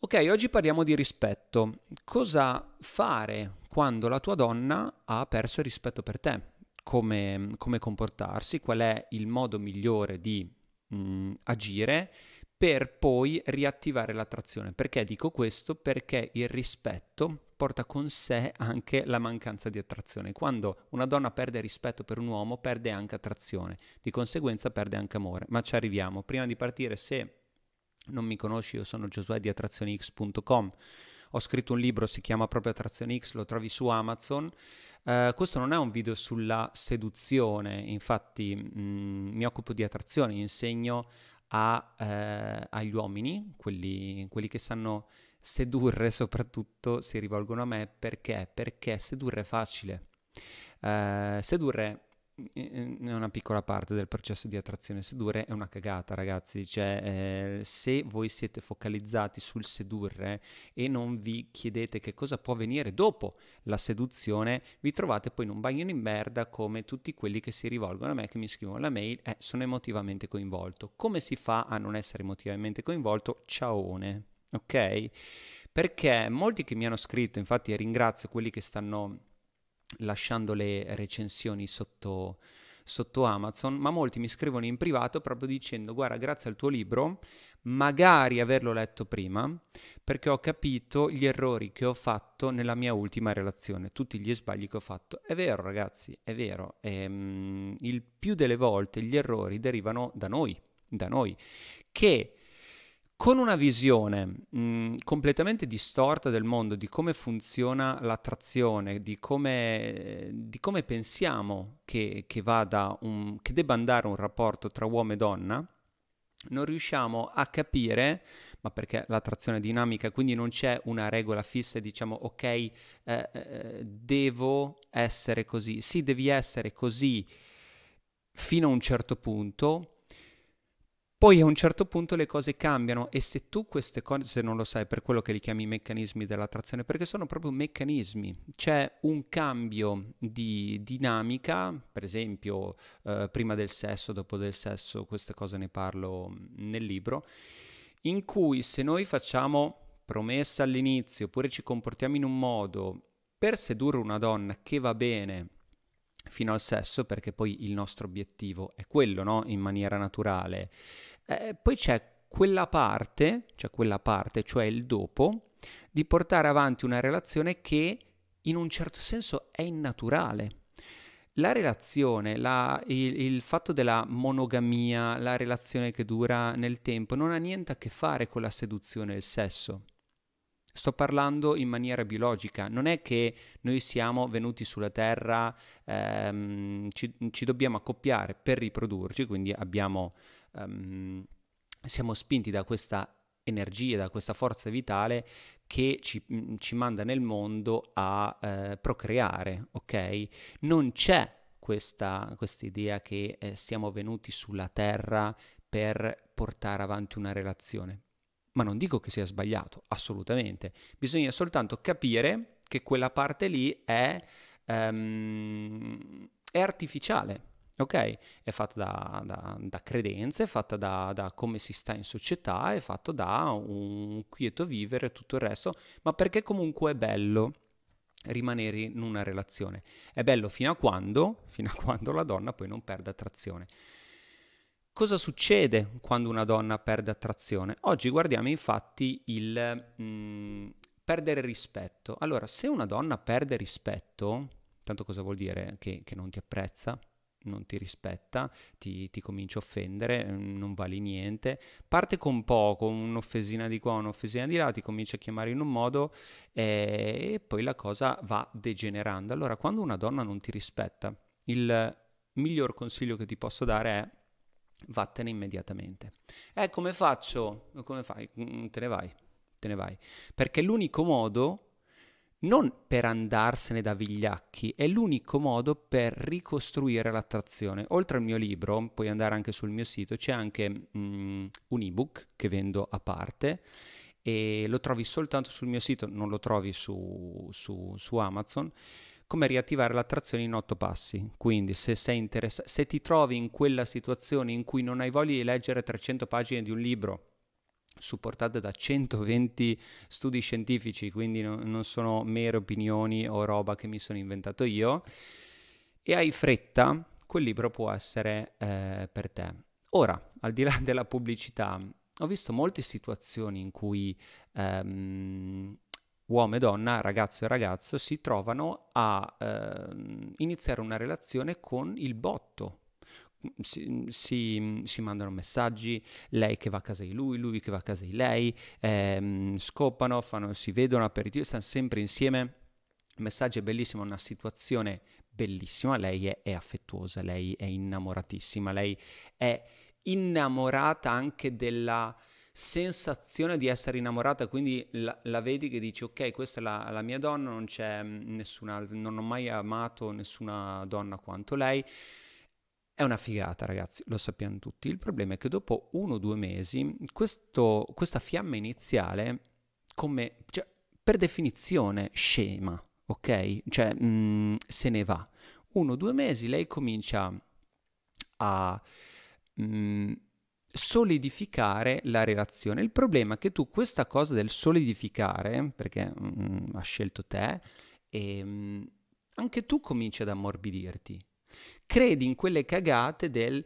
Ok, oggi parliamo di rispetto. Cosa fare quando la tua donna ha perso il rispetto per te? Come, come comportarsi? Qual è il modo migliore di mh, mm, agire per poi riattivare l'attrazione? Perché dico questo? Perché il rispetto porta con sé anche la mancanza di attrazione. Quando una donna perde rispetto per un uomo, perde anche attrazione, di conseguenza perde anche amore. Ma ci arriviamo. Prima di partire, se non mi conosci, io sono Giosuè di attrazionix.com. Ho scritto un libro, si chiama proprio Attrazione X, lo trovi su Amazon. Uh, questo non è un video sulla seduzione, infatti mh, mm, mi occupo di attrazione, insegno a, eh, agli uomini, quelli, quelli che sanno sedurre soprattutto si rivolgono a me perché? Perché sedurre è facile. Uh, sedurre è una piccola parte del processo di attrazione sedurre è una cagata ragazzi cioè eh, se voi siete focalizzati sul sedurre e non vi chiedete che cosa può venire dopo la seduzione vi trovate poi in un bagno di merda come tutti quelli che si rivolgono a me che mi scrivono la mail eh, sono emotivamente coinvolto come si fa a non essere emotivamente coinvolto ciaone ok perché molti che mi hanno scritto infatti ringrazio quelli che stanno lasciando le recensioni sotto, sotto Amazon, ma molti mi scrivono in privato proprio dicendo guarda grazie al tuo libro magari averlo letto prima perché ho capito gli errori che ho fatto nella mia ultima relazione, tutti gli sbagli che ho fatto. È vero ragazzi, è vero, ehm, il più delle volte gli errori derivano da noi, da noi, che con una visione mh, completamente distorta del mondo, di come funziona l'attrazione, di come, di come pensiamo che, che, un, che debba andare un rapporto tra uomo e donna, non riusciamo a capire, ma perché l'attrazione è dinamica, quindi non c'è una regola fissa, e diciamo ok, eh, eh devo essere così, sì, devi essere così fino a un certo punto, poi a un certo punto le cose cambiano e se tu queste cose non lo sai, per quello che li chiami meccanismi dell'attrazione, perché sono proprio meccanismi, c'è un cambio di dinamica, per esempio eh, prima del sesso, dopo del sesso, queste cose ne parlo mm, nel libro, in cui se noi facciamo promessa all'inizio oppure ci comportiamo in un modo per sedurre una donna che va bene, fino al sesso perché poi il nostro obiettivo è quello, no? In maniera naturale. Eh, poi c'è quella parte, cioè quella parte, cioè il dopo, di portare avanti una relazione che in un certo senso è innaturale. La relazione, la, il, il, fatto della monogamia, la relazione che dura nel tempo, non ha niente a che fare con la seduzione e il sesso. Sto parlando in maniera biologica, non è che noi siamo venuti sulla Terra, ehm, ci, ci, dobbiamo accoppiare per riprodurci, quindi abbiamo, ehm, siamo spinti da questa energia, da questa forza vitale che ci, ci manda nel mondo a eh, procreare, ok? Non c'è questa, questa idea che eh, siamo venuti sulla Terra per portare avanti una relazione ma non dico che sia sbagliato, assolutamente, bisogna soltanto capire che quella parte lì è, um, è artificiale, ok? È fatta da, da, da credenze, è fatta da, da, come si sta in società, è fatta da un quieto vivere e tutto il resto, ma perché comunque è bello rimanere in una relazione. È bello fino a quando, fino a quando la donna poi non perde attrazione. Cosa succede quando una donna perde attrazione? Oggi guardiamo infatti il mh, mm, perdere rispetto. Allora, se una donna perde rispetto, tanto cosa vuol dire? Che, che non ti apprezza, non ti rispetta, ti, ti comincia a offendere, mm, non vali niente. Parte con poco, un'offesina di qua, un'offesina di là, ti comincia a chiamare in un modo eh, e poi la cosa va degenerando. Allora, quando una donna non ti rispetta, il miglior consiglio che ti posso dare è vattene immediatamente. Eh, come faccio? Come fai? Mm, te ne vai, te ne vai. Perché l'unico modo, non per andarsene da vigliacchi, è l'unico modo per ricostruire l'attrazione. Oltre al mio libro, puoi andare anche sul mio sito, c'è anche mh, mm, un ebook che vendo a parte e lo trovi soltanto sul mio sito, non lo trovi su, su, su Amazon come riattivare l'attrazione in otto passi. Quindi se, sei interess- se ti trovi in quella situazione in cui non hai voglia di leggere 300 pagine di un libro, supportate da 120 studi scientifici, quindi no, non sono mere opinioni o roba che mi sono inventato io, e hai fretta, quel libro può essere eh, per te. Ora, al di là della pubblicità, ho visto molte situazioni in cui ehm, uomo e donna, ragazzo e ragazzo, si trovano a eh, iniziare una relazione con il botto. Si, si, si, mandano messaggi, lei che va a casa di lui, lui che va a casa di lei, ehm, scopano, fanno, si vedono aperitivi, stanno sempre insieme. Il messaggio è bellissimo, una situazione bellissima, lei è, è affettuosa, lei è innamoratissima, lei è innamorata anche della sensazione di essere innamorata, quindi la, la vedi che dici ok questa è la, la, mia donna, non c'è mm, nessuna, non ho mai amato nessuna donna quanto lei, è una figata ragazzi, lo sappiamo tutti, il problema è che dopo uno o due mesi questo, questa fiamma iniziale come, cioè, per definizione scema, ok? Cioè mh, mm, se ne va, uno o due mesi lei comincia a... Mh, mm, solidificare la relazione. Il problema è che tu questa cosa del solidificare, perché mm, ha scelto te, e, mm, anche tu cominci ad ammorbidirti. Credi in quelle cagate del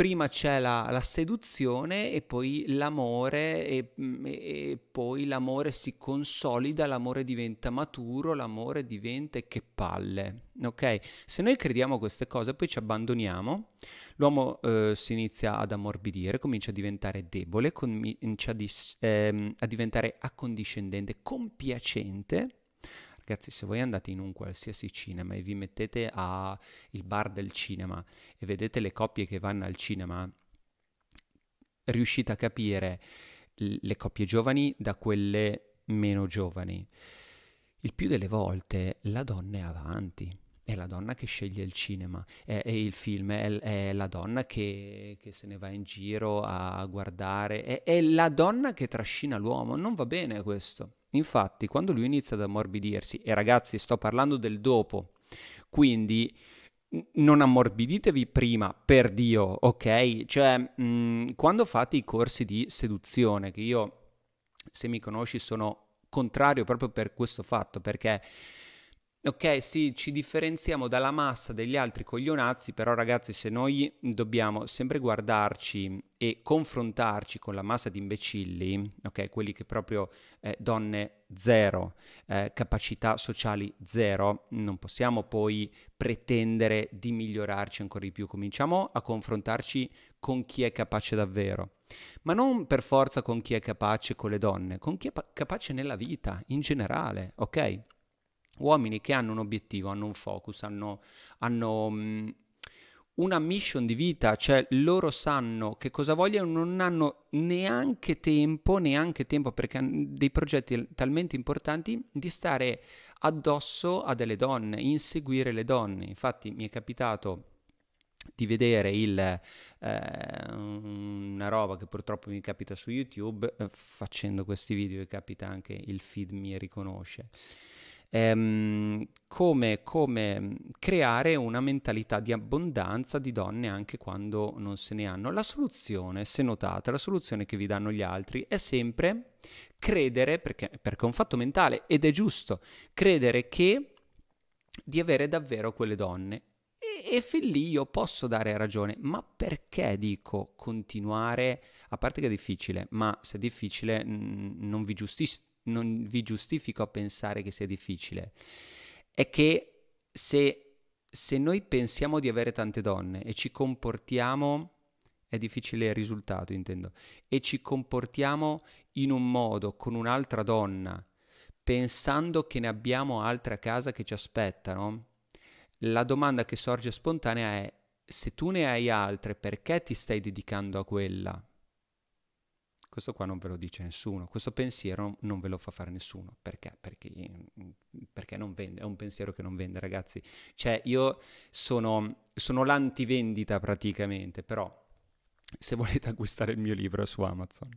prima c'è la, la, seduzione e poi l'amore mm, e, e, poi l'amore si consolida, l'amore diventa maturo, l'amore diventa che palle. Ok? Se noi crediamo queste cose, poi ci abbandoniamo, l'uomo eh, si inizia ad ammorbidire, comincia a diventare debole, comincia a, dis, ehm, a diventare accondiscendente, compiacente Ragazzi, se voi andate in un qualsiasi cinema e vi mettete al bar del cinema e vedete le coppie che vanno al cinema, riuscite a capire le coppie giovani da quelle meno giovani. Il più delle volte la donna è avanti, è la donna che sceglie il cinema, è, è il film, è, è la donna che, che, se ne va in giro a guardare, è, è la donna che trascina l'uomo, non va bene questo. Infatti, quando lui inizia ad ammorbidirsi, e ragazzi, sto parlando del dopo, quindi non ammorbiditevi prima, per Dio, ok? Cioè, mh, mm, quando fate i corsi di seduzione, che io, se mi conosci, sono contrario proprio per questo fatto, perché Ok, sì, ci differenziamo dalla massa degli altri coglionazzi, però ragazzi, se noi dobbiamo sempre guardarci e confrontarci con la massa di imbecilli, ok, quelli che proprio eh, donne zero, eh, capacità sociali zero, non possiamo poi pretendere di migliorarci ancora di più, cominciamo a confrontarci con chi è capace davvero. Ma non per forza con chi è capace con le donne, con chi è capace nella vita in generale, ok? Uomini che hanno un obiettivo, hanno un focus, hanno, hanno mh, mm, una mission di vita, cioè loro sanno che cosa vogliono, non hanno neanche tempo, neanche tempo perché hanno dei progetti talmente importanti di stare addosso a delle donne, inseguire le donne. Infatti mi è capitato di vedere il, eh, una roba che purtroppo mi capita su YouTube, eh, facendo questi video e capita anche il feed mi riconosce ehm, come, come creare una mentalità di abbondanza di donne anche quando non se ne hanno. La soluzione, se notate, la soluzione che vi danno gli altri è sempre credere, perché, perché è un fatto mentale ed è giusto, credere che di avere davvero quelle donne e fin lì io posso dare ragione, ma perché dico continuare? A parte che è difficile, ma se è difficile mh, non vi giustifica non vi giustifico a pensare che sia difficile, è che se, se noi pensiamo di avere tante donne e ci comportiamo, è difficile il risultato intendo, e ci comportiamo in un modo con un'altra donna, pensando che ne abbiamo altre a casa che ci aspettano, la domanda che sorge spontanea è se tu ne hai altre, perché ti stai dedicando a quella? Questo qua non ve lo dice nessuno, questo pensiero non ve lo fa fare nessuno. Perché? Perché, perché non vende, è un pensiero che non vende, ragazzi. Cioè, io sono, sono l'antivendita praticamente, però se volete acquistare il mio libro su Amazon.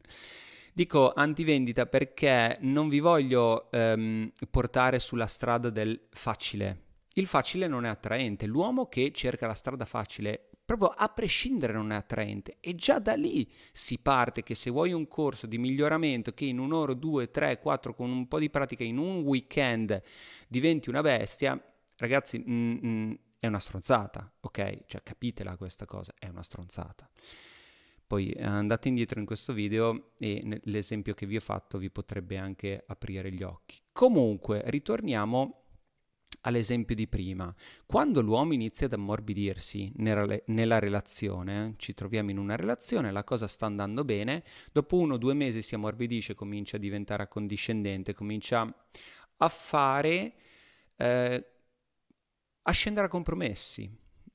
Dico antivendita perché non vi voglio ehm, portare sulla strada del facile. Il facile non è attraente. L'uomo che cerca la strada facile proprio a prescindere non è attraente e già da lì si parte che se vuoi un corso di miglioramento che in un'ora, due, tre, quattro con un po' di pratica in un weekend diventi una bestia, ragazzi mm, mm, è una stronzata, ok? Cioè capitela questa cosa, è una stronzata. Poi eh, andate indietro in questo video e l'esempio che vi ho fatto vi potrebbe anche aprire gli occhi. Comunque, ritorniamo all'esempio di prima. Quando l'uomo inizia ad ammorbidirsi nella, relazione, ci troviamo in una relazione, la cosa sta andando bene, dopo uno o due mesi si ammorbidisce, comincia a diventare accondiscendente, comincia a fare, eh, a scendere a compromessi.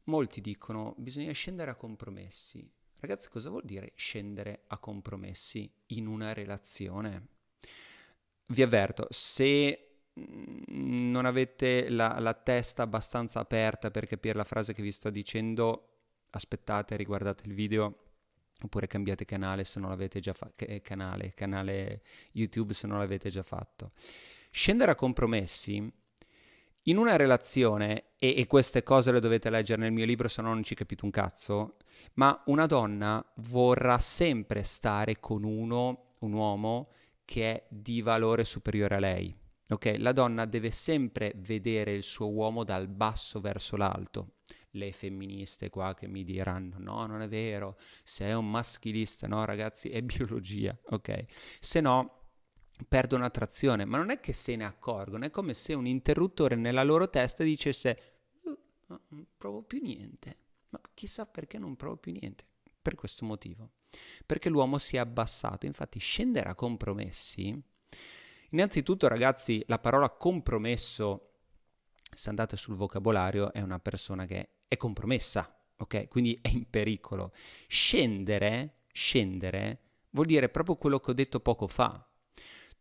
Molti dicono bisogna scendere a compromessi. Ragazzi, cosa vuol dire scendere a compromessi in una relazione? Vi avverto, se non avete la, la testa abbastanza aperta per capire la frase che vi sto dicendo, aspettate, riguardate il video oppure cambiate canale se non l'avete già fatto, eh, canale, canale YouTube se non l'avete già fatto. Scendere a compromessi in una relazione, e, e, queste cose le dovete leggere nel mio libro se no non ci capite un cazzo, ma una donna vorrà sempre stare con uno, un uomo, che è di valore superiore a lei. Ok, la donna deve sempre vedere il suo uomo dal basso verso l'alto. Le femministe qua che mi diranno no, non è vero, sei un maschilista, no ragazzi, è biologia, ok? Se no perdono attrazione, ma non è che se ne accorgono, è come se un interruttore nella loro testa dicesse oh, no, non provo più niente, ma chissà perché non provo più niente, per questo motivo, perché l'uomo si è abbassato, infatti scendere a compromessi Innanzitutto, ragazzi, la parola compromesso, se andate sul vocabolario, è una persona che è compromessa, ok? Quindi è in pericolo. Scendere, scendere, vuol dire proprio quello che ho detto poco fa.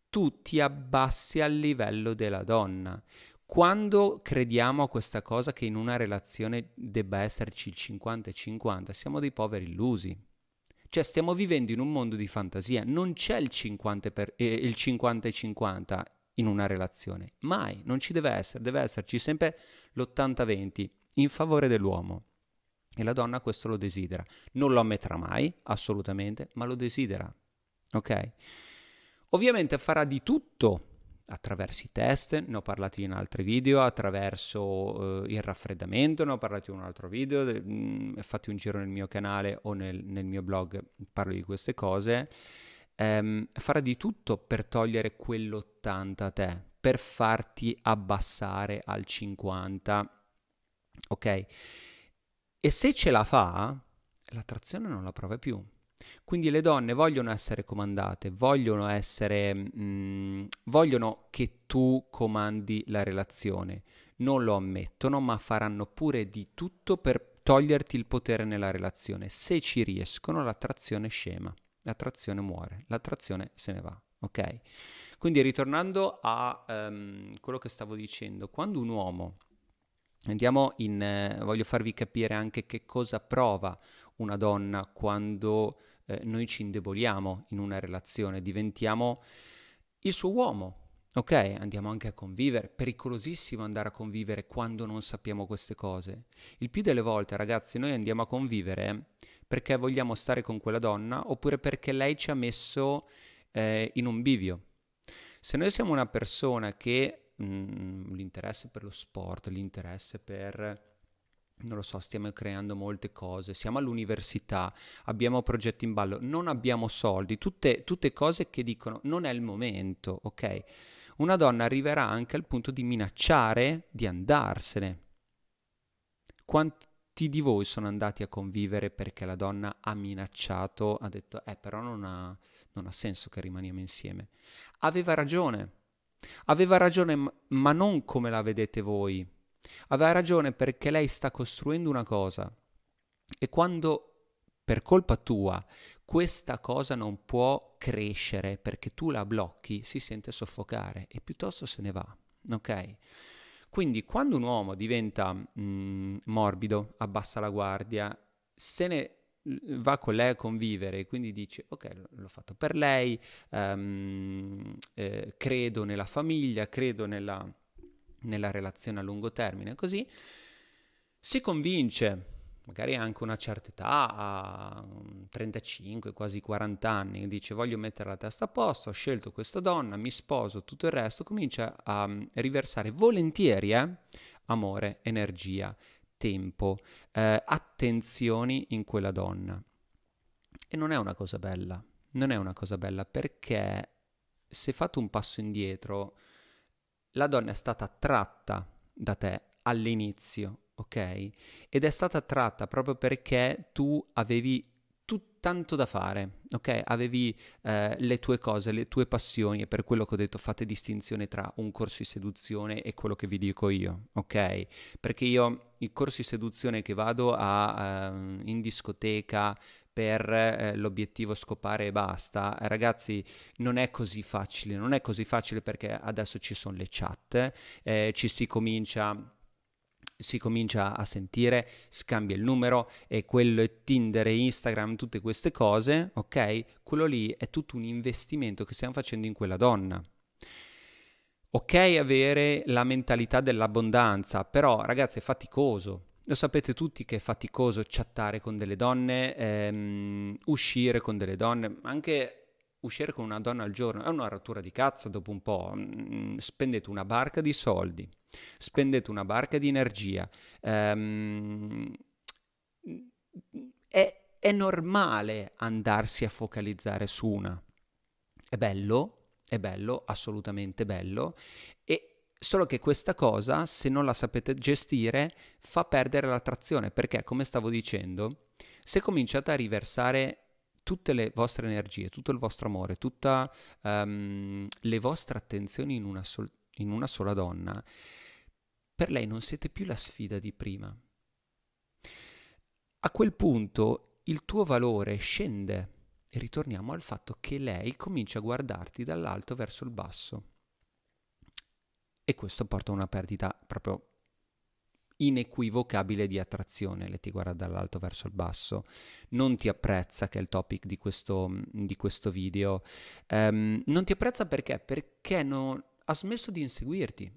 Tu ti abbassi al livello della donna. Quando crediamo a questa cosa che in una relazione debba esserci il 50 50, siamo dei poveri illusi, cioè stiamo vivendo in un mondo di fantasia, non c'è il 50, per, eh, il 50 e 50 in una relazione, mai, non ci deve essere, deve esserci sempre l'80-20 in favore dell'uomo. E la donna questo lo desidera, non lo ammetterà mai, assolutamente, ma lo desidera. Ok? Ovviamente farà di tutto attraverso i test, ne ho parlato in altri video, attraverso eh, il raffreddamento, ne ho parlato in un altro video, de- mh, mm, fate un giro nel mio canale o nel, nel mio blog, parlo di queste cose. Ehm, farà di tutto per togliere quell'80 a te, per farti abbassare al 50, ok? E se ce la fa, la trazione non la prova più quindi le donne vogliono essere comandate, vogliono, essere, mh, mm, vogliono che tu comandi la relazione. Non lo ammettono, ma faranno pure di tutto per toglierti il potere nella relazione. Se ci riescono, l'attrazione scema, l'attrazione muore, l'attrazione se ne va. Ok? Quindi ritornando a um, quello che stavo dicendo, quando un uomo Andiamo in, eh, voglio farvi capire anche che cosa prova una donna quando eh, noi ci indeboliamo in una relazione, diventiamo il suo uomo. Ok, andiamo anche a convivere, pericolosissimo andare a convivere quando non sappiamo queste cose. Il più delle volte, ragazzi, noi andiamo a convivere perché vogliamo stare con quella donna oppure perché lei ci ha messo eh, in un bivio. Se noi siamo una persona che mh, mm, l'interesse per lo sport, l'interesse per non lo so, stiamo creando molte cose, siamo all'università, abbiamo progetti in ballo, non abbiamo soldi, tutte, tutte, cose che dicono non è il momento, ok? Una donna arriverà anche al punto di minacciare di andarsene. Quanti di voi sono andati a convivere perché la donna ha minacciato, ha detto, eh però non ha, non ha senso che rimaniamo insieme. Aveva ragione, Aveva ragione, ma non come la vedete voi. Aveva ragione perché lei sta costruendo una cosa e quando per colpa tua questa cosa non può crescere perché tu la blocchi, si sente soffocare e piuttosto se ne va, ok? Quindi quando un uomo diventa mh, mm, morbido, abbassa la guardia, se ne va con lei a convivere, e quindi dice ok, l'ho fatto per lei, ehm, eh, credo nella famiglia, credo nella, nella relazione a lungo termine, così si convince magari anche una certa età, a 35, quasi 40 anni, dice voglio mettere la testa a posto, ho scelto questa donna, mi sposo, tutto il resto, comincia a mm, riversare volentieri eh, amore, energia, tempo, eh, attenzioni in quella donna. E non è una cosa bella, non è una cosa bella perché se fate un passo indietro, la donna è stata attratta da te all'inizio, ok? Ed è stata attratta proprio perché tu avevi tu, tanto da fare, ok? Avevi eh, le tue cose, le tue passioni e per quello che ho detto fate distinzione tra un corso di seduzione e quello che vi dico io, ok? Perché io i corsi di seduzione che vado a, eh, in discoteca per eh, l'obiettivo scopare e basta. Eh, ragazzi, non è così facile, non è così facile perché adesso ci sono le chat, eh, ci si comincia si comincia a sentire, scambia il numero e quello è Tinder e Instagram, tutte queste cose, ok? Quello lì è tutto un investimento che stiamo facendo in quella donna. Ok avere la mentalità dell'abbondanza, però ragazzi è faticoso. Lo sapete tutti che è faticoso chattare con delle donne, ehm, uscire con delle donne, anche uscire con una donna al giorno è una rottura di cazzo dopo un po'. Mm, mm, spendete una barca di soldi, spendete una barca di energia. Ehm, è, è normale andarsi a focalizzare su una. È bello, è bello, assolutamente bello. E, Solo che questa cosa, se non la sapete gestire, fa perdere l'attrazione, perché come stavo dicendo, se cominciate a riversare tutte le vostre energie, tutto il vostro amore, tutte um, le vostre attenzioni in una, sol- in una sola donna, per lei non siete più la sfida di prima. A quel punto il tuo valore scende e ritorniamo al fatto che lei comincia a guardarti dall'alto verso il basso. E questo porta a una perdita proprio inequivocabile di attrazione, le ti guarda dall'alto verso il basso, non ti apprezza, che è il topic di questo, mm, di questo video, um, non ti apprezza perché? Perché non, ha smesso di inseguirti,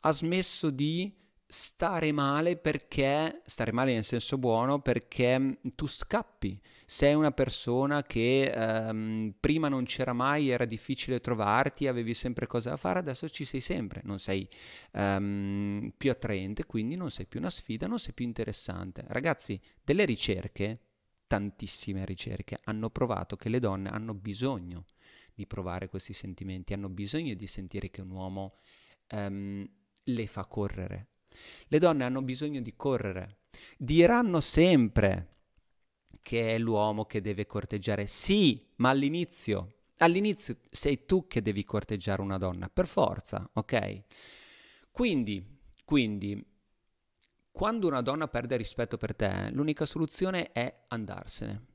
ha smesso di stare male perché, stare male nel senso buono, perché mm, tu scappi. Sei una persona che ehm, prima non c'era mai, era difficile trovarti, avevi sempre cose da fare, adesso ci sei sempre, non sei ehm, più attraente, quindi non sei più una sfida, non sei più interessante. Ragazzi, delle ricerche, tantissime ricerche, hanno provato che le donne hanno bisogno di provare questi sentimenti, hanno bisogno di sentire che un uomo... Ehm, le fa correre, le donne hanno bisogno di correre. Diranno sempre che è l'uomo che deve corteggiare. Sì, ma all'inizio, all'inizio sei tu che devi corteggiare una donna, per forza, ok? Quindi, quindi, quando una donna perde rispetto per te, l'unica soluzione è andarsene.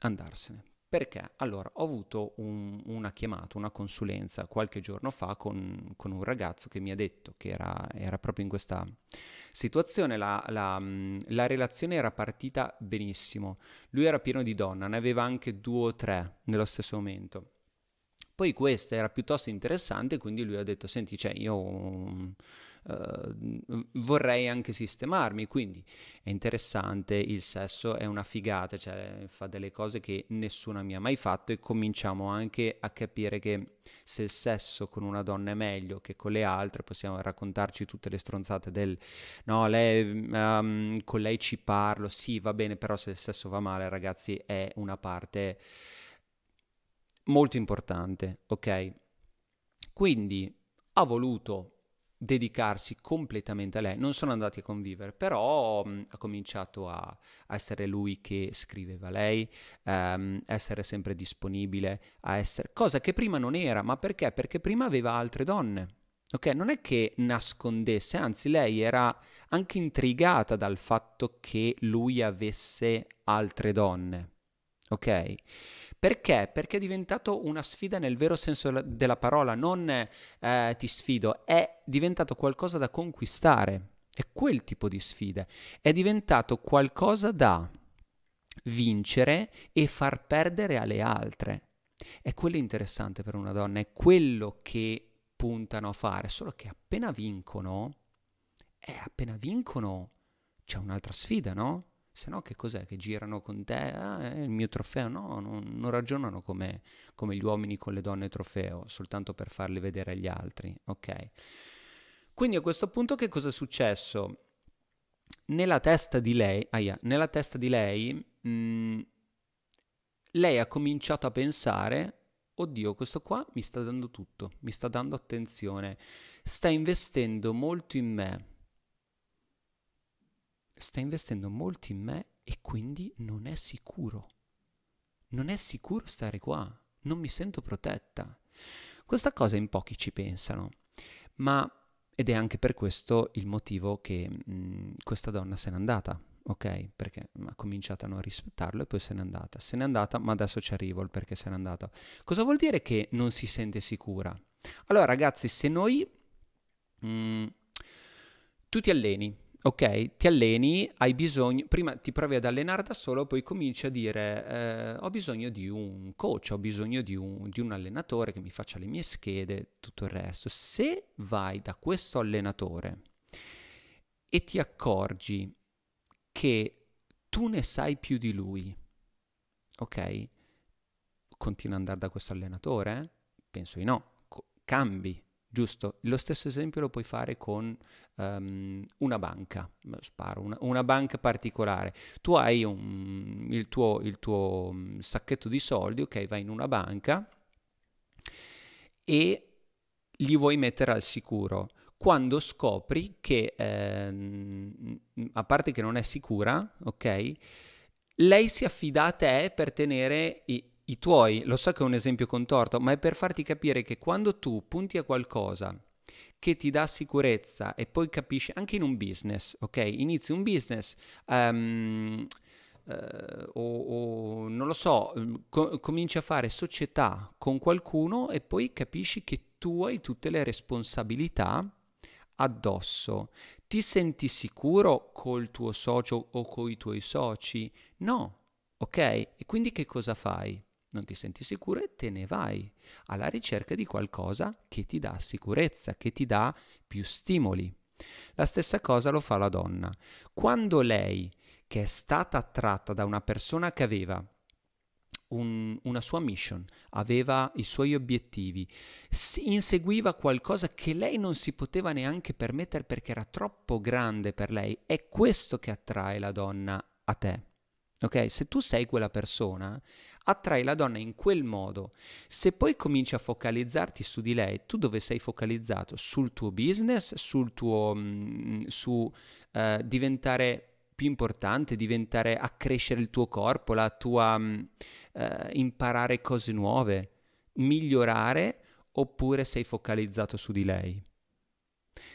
Andarsene. Perché? Allora, ho avuto un, una chiamata, una consulenza qualche giorno fa con, con, un ragazzo che mi ha detto che era, era proprio in questa situazione, la, la, la, relazione era partita benissimo, lui era pieno di donna, ne aveva anche due o tre nello stesso momento. Poi questa era piuttosto interessante, quindi lui ha detto, senti, cioè io Ehm, vorrei anche sistemarmi, quindi è interessante, il sesso è una figata, cioè fa delle cose che nessuna mi ha mai fatto e cominciamo anche a capire che se il sesso con una donna è meglio che con le altre, possiamo raccontarci tutte le stronzate del no, lei, um, con lei ci parlo, sì va bene, però se il sesso va male ragazzi è una parte molto importante, ok? Quindi ha voluto dedicarsi completamente a lei. Non sono andati a convivere, però mh, mm, ha cominciato a, a, essere lui che scriveva lei, ehm, essere sempre disponibile, a essere, cosa che prima non era, ma perché? Perché prima aveva altre donne. Ok, non è che nascondesse, anzi lei era anche intrigata dal fatto che lui avesse altre donne. Ok? Perché? Perché è diventato una sfida nel vero senso della parola, non eh, ti sfido, è diventato qualcosa da conquistare, è quel tipo di sfida, è diventato qualcosa da vincere e far perdere alle altre. È quello interessante per una donna, è quello che puntano a fare, solo che appena vincono, eh, appena vincono c'è un'altra sfida, no? se no che cos'è che girano con te? Ah, è il mio trofeo, no, non, non ragionano come, come gli uomini con le donne trofeo, soltanto per farli vedere agli altri, ok? Quindi a questo punto che cosa è successo? Nella testa di lei, ah nella testa di lei, mh, mm, lei ha cominciato a pensare, oddio, questo qua mi sta dando tutto, mi sta dando attenzione, sta investendo molto in me, sta investendo molto in me e quindi non è sicuro. Non è sicuro stare qua, non mi sento protetta. Questa cosa in pochi ci pensano, ma ed è anche per questo il motivo che mh, mm, questa donna se n'è andata, ok? Perché ha cominciato a non rispettarlo e poi se n'è andata. Se n'è andata, ma adesso ci arrivo il perché se n'è andata. Cosa vuol dire che non si sente sicura? Allora, ragazzi, se noi... Mh, mm, tu ti alleni, ok, ti alleni, hai bisogno, prima ti provi ad allenare da solo, poi cominci a dire eh, ho bisogno di un coach, ho bisogno di un, di un allenatore che mi faccia le mie schede, tutto il resto. Se vai da questo allenatore e ti accorgi che tu ne sai più di lui, ok? Continua ad andare da questo allenatore? Penso di no, Co- cambi, Giusto, lo stesso esempio lo puoi fare con um, una banca, mm, sparo, una, una, banca particolare. Tu hai un, il, tuo, il tuo mm, sacchetto di soldi, ok, vai in una banca e li vuoi mettere al sicuro. Quando scopri che, ehm, a parte che non è sicura, ok, lei si affida a te per tenere i, i tuoi, lo so che è un esempio contorto, ma è per farti capire che quando tu punti a qualcosa che ti dà sicurezza e poi capisci anche in un business, ok? Inizi un business. Um, Uh, o, o, non lo so, mm, co- cominci a fare società con qualcuno e poi capisci che tu hai tutte le responsabilità addosso. Ti senti sicuro col tuo socio o coi tuoi soci? No, ok? E quindi che cosa fai? non ti senti sicuro e te ne vai alla ricerca di qualcosa che ti dà sicurezza, che ti dà più stimoli. La stessa cosa lo fa la donna. Quando lei, che è stata attratta da una persona che aveva un, una sua mission, aveva i suoi obiettivi, si inseguiva qualcosa che lei non si poteva neanche permettere perché era troppo grande per lei, è questo che attrae la donna a te. Ok? Se tu sei quella persona, attrai la donna in quel modo. Se poi cominci a focalizzarti su di lei, tu dove sei focalizzato? Sul tuo business, sul tuo... Mh, mm, su uh, diventare più importante, diventare, accrescere il tuo corpo, la tua... uh, imparare cose nuove, migliorare, oppure sei focalizzato su di lei?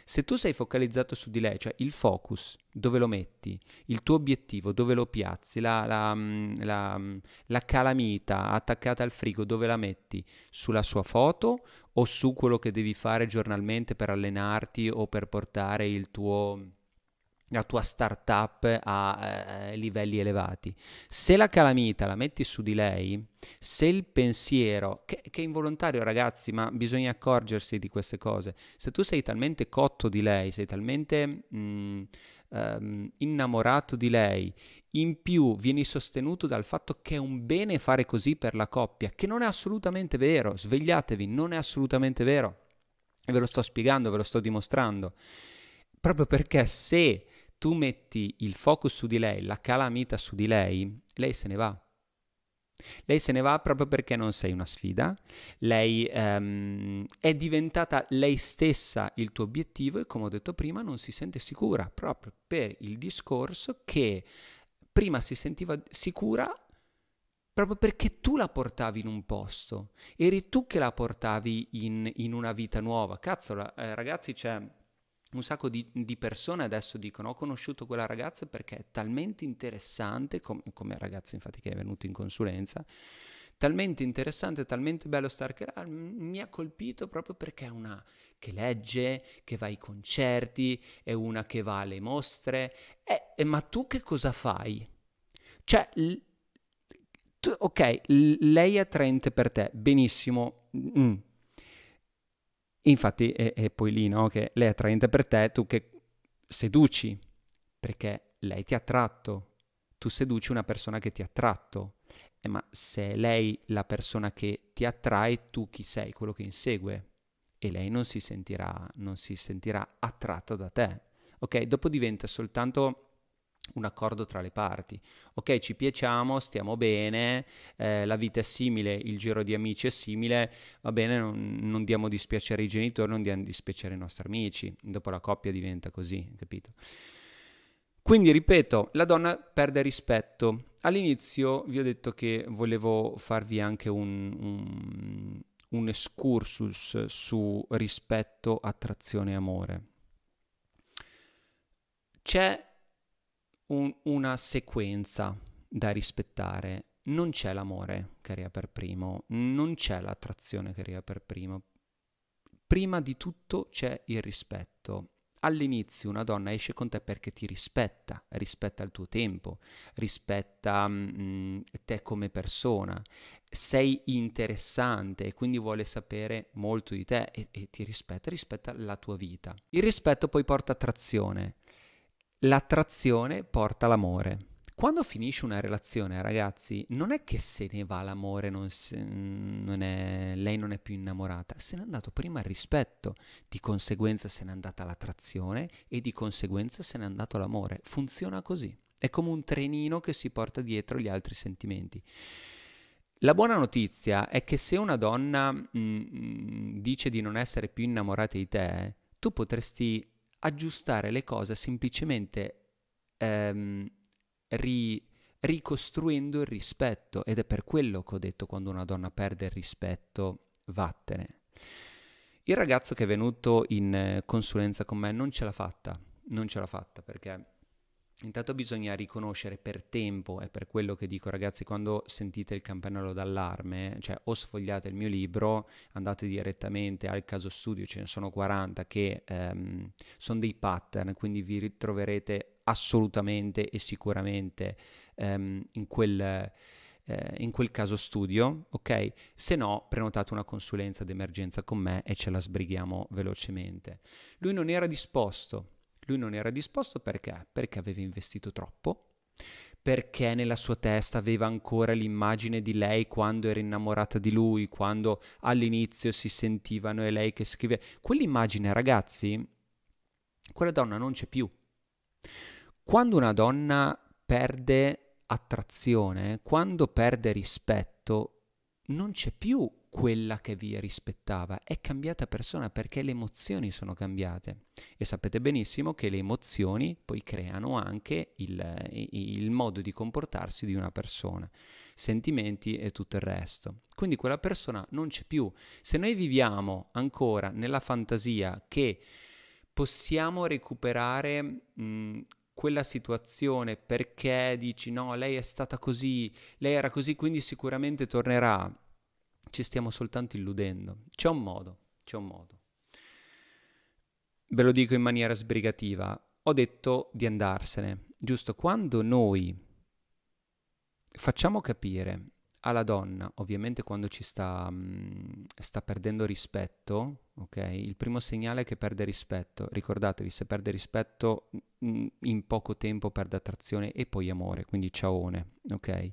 Se tu sei focalizzato su di lei, cioè il focus, dove lo metti, il tuo obiettivo, dove lo piazzi, la, la, mm, la, mm, la, calamita attaccata al frigo, dove la metti? Sulla sua foto o su quello che devi fare giornalmente per allenarti o per portare il tuo la tua startup a eh, livelli elevati. Se la calamita la metti su di lei, se il pensiero, che, che, è involontario ragazzi, ma bisogna accorgersi di queste cose, se tu sei talmente cotto di lei, sei talmente mh, um, ehm, innamorato di lei, in più vieni sostenuto dal fatto che è un bene fare così per la coppia, che non è assolutamente vero, svegliatevi, non è assolutamente vero. E ve lo sto spiegando, ve lo sto dimostrando. Proprio perché se tu metti il focus su di lei, la calamita su di lei, lei se ne va. Lei se ne va proprio perché non sei una sfida, lei um, è diventata lei stessa il tuo obiettivo e come ho detto prima non si sente sicura proprio per il discorso che prima si sentiva sicura proprio perché tu la portavi in un posto, eri tu che la portavi in, in una vita nuova. Cazzo, eh, ragazzi, c'è... Cioè, un sacco di, di, persone adesso dicono ho conosciuto quella ragazza perché è talmente interessante, com- come ragazza infatti che è venuto in consulenza, talmente interessante, talmente bello star che ah, mi ha colpito proprio perché è una che legge, che va ai concerti, è una che va alle mostre. Eh, eh, ma tu che cosa fai? Cioè, l- tu, ok, l- lei è attraente per te, benissimo. Mm Infatti è, è poi lì no? che lei è attraente per te, tu che seduci, perché lei ti ha attratto, tu seduci una persona che ti ha attratto, eh, ma se è lei la persona che ti attrae, tu chi sei? Quello che insegue. E lei non si sentirà, non si sentirà attratta da te. Ok? Dopo diventa soltanto un accordo tra le parti. Ok, ci piacciamo, stiamo bene, eh, la vita è simile, il giro di amici è simile, va bene, non, non diamo dispiacere ai genitori, non diamo dispiacere ai nostri amici. Dopo la coppia diventa così, capito? Quindi, ripeto, la donna perde rispetto. All'inizio vi ho detto che volevo farvi anche un, un, un excursus su rispetto, attrazione e amore. C'è un, una sequenza da rispettare. Non c'è l'amore che arriva per primo, non c'è l'attrazione che arriva per primo. Prima di tutto c'è il rispetto. All'inizio una donna esce con te perché ti rispetta, rispetta il tuo tempo, rispetta mh, mm, mm, te come persona, sei interessante e quindi vuole sapere molto di te e, e ti rispetta, rispetta la tua vita. Il rispetto poi porta attrazione L'attrazione porta l'amore. Quando finisce una relazione, ragazzi, non è che se ne va l'amore, non se, non è, lei non è più innamorata, se n'è andato prima il rispetto, di conseguenza se n'è andata l'attrazione e di conseguenza se n'è andato l'amore. Funziona così. È come un trenino che si porta dietro gli altri sentimenti. La buona notizia è che se una donna mh, mm, mm, dice di non essere più innamorata di te, tu potresti aggiustare le cose semplicemente ehm, ri, ricostruendo il rispetto ed è per quello che ho detto quando una donna perde il rispetto, vattene. Il ragazzo che è venuto in eh, consulenza con me non ce l'ha fatta, non ce l'ha fatta perché Intanto bisogna riconoscere per tempo, è per quello che dico ragazzi, quando sentite il campanello d'allarme, cioè o sfogliate il mio libro, andate direttamente al caso studio, ce ne sono 40 che ehm, sono dei pattern, quindi vi ritroverete assolutamente e sicuramente ehm, in quel... Eh, in quel caso studio, ok? Se no, prenotate una consulenza d'emergenza con me e ce la sbrighiamo velocemente. Lui non era disposto lui non era disposto perché? Perché aveva investito troppo, perché nella sua testa aveva ancora l'immagine di lei quando era innamorata di lui, quando all'inizio si sentivano e lei che scriveva. Quell'immagine, ragazzi, quella donna non c'è più. Quando una donna perde attrazione, quando perde rispetto, non c'è più quella che vi rispettava, è cambiata persona perché le emozioni sono cambiate. E sapete benissimo che le emozioni poi creano anche il, il, modo di comportarsi di una persona, sentimenti e tutto il resto. Quindi quella persona non c'è più. Se noi viviamo ancora nella fantasia che possiamo recuperare... Mh, quella situazione perché dici no, lei è stata così, lei era così, quindi sicuramente tornerà ci stiamo soltanto illudendo. C'è un modo, c'è un modo. Ve lo dico in maniera sbrigativa. Ho detto di andarsene. Giusto, quando noi facciamo capire alla donna, ovviamente quando ci sta, mh, mm, sta perdendo rispetto, ok? Il primo segnale è che perde rispetto. Ricordatevi, se perde rispetto mh, mm, mm, in poco tempo perde attrazione e poi amore, quindi ciaone, ok?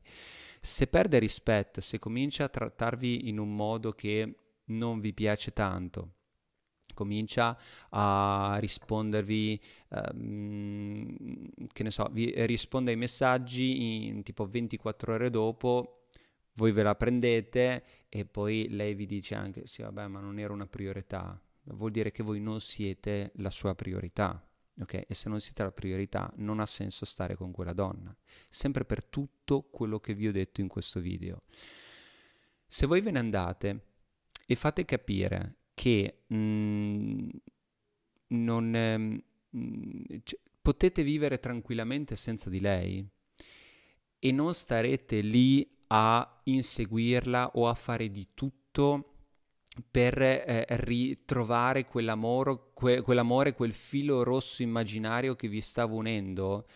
Se perde rispetto, se comincia a trattarvi in un modo che non vi piace tanto, comincia a rispondervi, ehm, che ne so, vi risponde ai messaggi in tipo 24 ore dopo voi ve la prendete e poi lei vi dice anche sì vabbè ma non era una priorità, vuol dire che voi non siete la sua priorità, ok? E se non siete la priorità non ha senso stare con quella donna, sempre per tutto quello che vi ho detto in questo video. Se voi ve ne andate e fate capire che mh, mm, non, mh, ehm, mm, c- cioè, potete vivere tranquillamente senza di lei e non starete lì a inseguirla o a fare di tutto per eh, ritrovare quell'amore, que- quell'amore, quel filo rosso immaginario che vi stava unendo,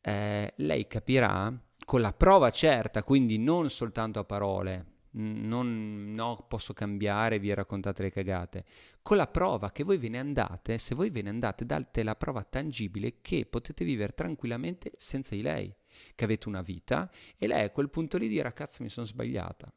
eh, lei capirà con la prova certa, quindi non soltanto a parole, non no, posso cambiare, vi raccontate le cagate, con la prova che voi ve ne andate, se voi ve ne andate, date la prova tangibile che potete vivere tranquillamente senza di lei che avete una vita e lei a quel punto lì dirà ah, cazzo mi sono sbagliata.